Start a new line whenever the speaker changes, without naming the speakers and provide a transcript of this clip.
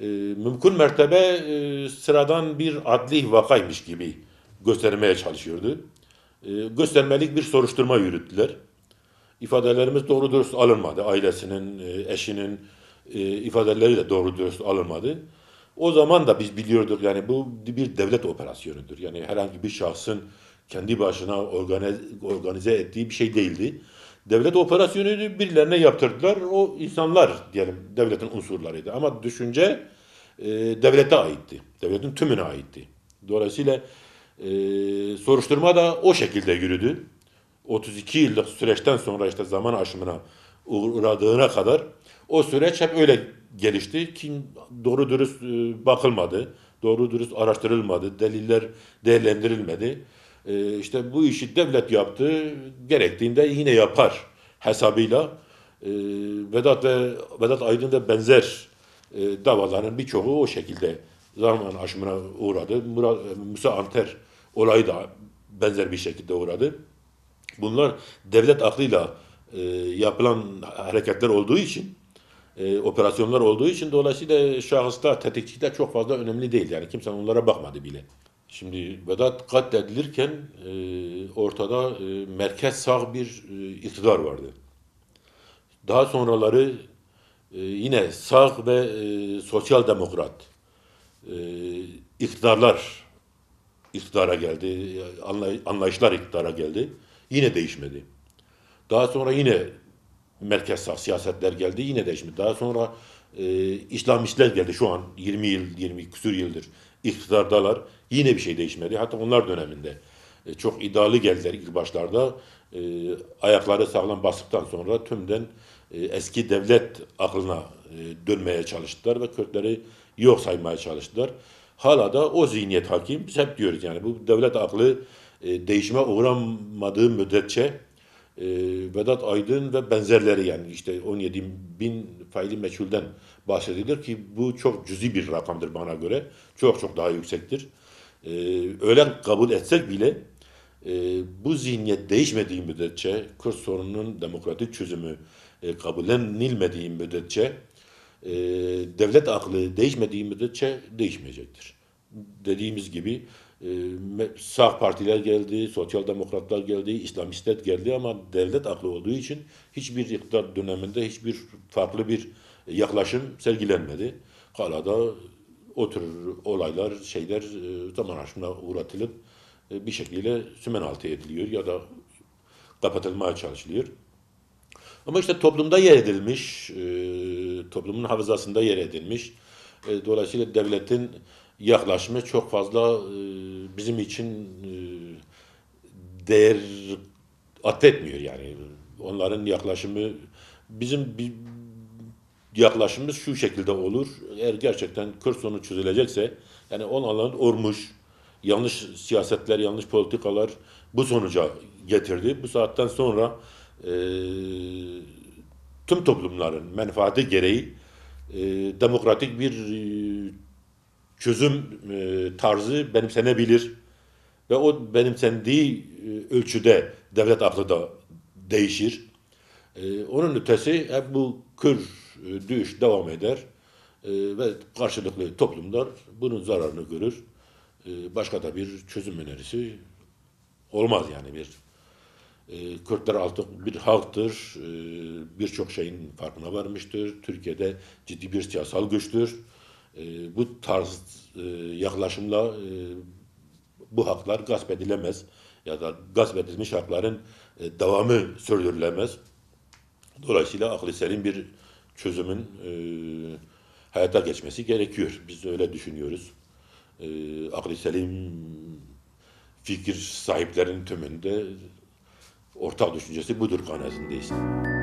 e, mümkün mertebe e, sıradan bir adli vakaymış gibi göstermeye çalışıyordu. E, göstermelik bir soruşturma yürüttüler. İfadelerimiz doğru dürüst alınmadı. Ailesinin, e, eşinin e, ifadeleri de doğru dürüst alınmadı. O zaman da biz biliyorduk yani bu bir devlet operasyonudur. Yani herhangi bir şahsın kendi başına organize, organize ettiği bir şey değildi. Devlet operasyonuydu, birilerine yaptırdılar. O insanlar diyelim devletin unsurlarıydı. Ama düşünce e, devlete aitti. Devletin tümüne aitti. Dolayısıyla e, soruşturma da o şekilde yürüdü. 32 yıllık süreçten sonra işte zaman aşımına uğradığına kadar o süreç hep öyle gelişti. ki doğru dürüst e, bakılmadı, doğru dürüst araştırılmadı, deliller değerlendirilmedi e, işte bu işi devlet yaptı, gerektiğinde yine yapar hesabıyla e, Vedat ve Vedat Aydın da benzer e, davaların birçoğu o şekilde zaman aşımına uğradı. Murat, e, Musa Anter olayı da benzer bir şekilde uğradı. Bunlar devlet aklıyla e, yapılan hareketler olduğu için, e, operasyonlar olduğu için dolayısıyla şahısta, tetikçiler çok fazla önemli değil. Yani kimse onlara bakmadı bile. Şimdi Vedat katledilirken e, ortada e, merkez sağ bir e, iktidar vardı. Daha sonraları e, yine sağ ve e, sosyal demokrat e, iktidarlar iktidara geldi, anlay anlayışlar iktidara geldi. Yine değişmedi. Daha sonra yine merkez sağ siyasetler geldi, yine değişmedi. Daha sonra e, İslamistler geldi şu an 20 yıl, 20 küsur yıldır iktidardalar. Yine bir şey değişmedi. Hatta onlar döneminde e, çok iddialı geldiler ilk başlarda. E, ayakları sağlam bastıktan sonra tümden e, eski devlet aklına e, dönmeye çalıştılar ve Kürtleri yok saymaya çalıştılar. Hala da o zihniyet hakim. Biz hep diyoruz yani bu devlet aklı e, değişime uğramadığı müddetçe e, Vedat Aydın ve benzerleri yani işte 17 bin faili meçhulden bahsedilir ki bu çok cüzi bir rakamdır bana göre. Çok çok daha yüksektir. E, ee, öyle kabul etsek bile e, bu zihniyet değişmediği müddetçe Kürt sorununun demokratik çözümü e, kabullenilmediği müddetçe e, devlet aklı değişmediği müddetçe değişmeyecektir. Dediğimiz gibi ee, sağ partiler geldi, sosyal demokratlar geldi, İslamistler geldi ama devlet aklı olduğu için hiçbir iktidar döneminde hiçbir farklı bir yaklaşım sergilenmedi. Kalada o tür olaylar, şeyler e, zaman aşımına uğratılıp e, bir şekilde sümen altı ediliyor ya da kapatılmaya çalışılıyor. Ama işte toplumda yer edilmiş, e, toplumun hafızasında yer edilmiş. Dolayısıyla devletin yaklaşımı çok fazla e, bizim için e, değer atletmiyor yani. Onların yaklaşımı bizim bir yaklaşımımız şu şekilde olur. Eğer gerçekten Kürt sorunu çözülecekse yani on alan ormuş, yanlış siyasetler, yanlış politikalar bu sonuca getirdi. Bu saatten sonra e, tüm toplumların menfaati gereği e, demokratik bir çözüm e, tarzı benimsenebilir ve o benimsendiği e, ölçüde devlet aklı da değişir. E, onun ötesi hep bu kür e, düş devam eder ve karşılıklı toplumlar bunun zararını görür. başka da bir çözüm önerisi olmaz yani bir e, Kürtler artık bir halktır, birçok şeyin farkına varmıştır. Türkiye'de ciddi bir siyasal güçtür ee, bu tarz e, yaklaşımla e, bu haklar gasp edilemez ya da gasp edilmiş hakların e, devamı sürdürülemez. Dolayısıyla aklı selim bir çözümün hayata geçmesi gerekiyor. Biz öyle düşünüyoruz. E, aklı selim fikir sahiplerinin tümünde ortak düşüncesi budur kanaatindeyse.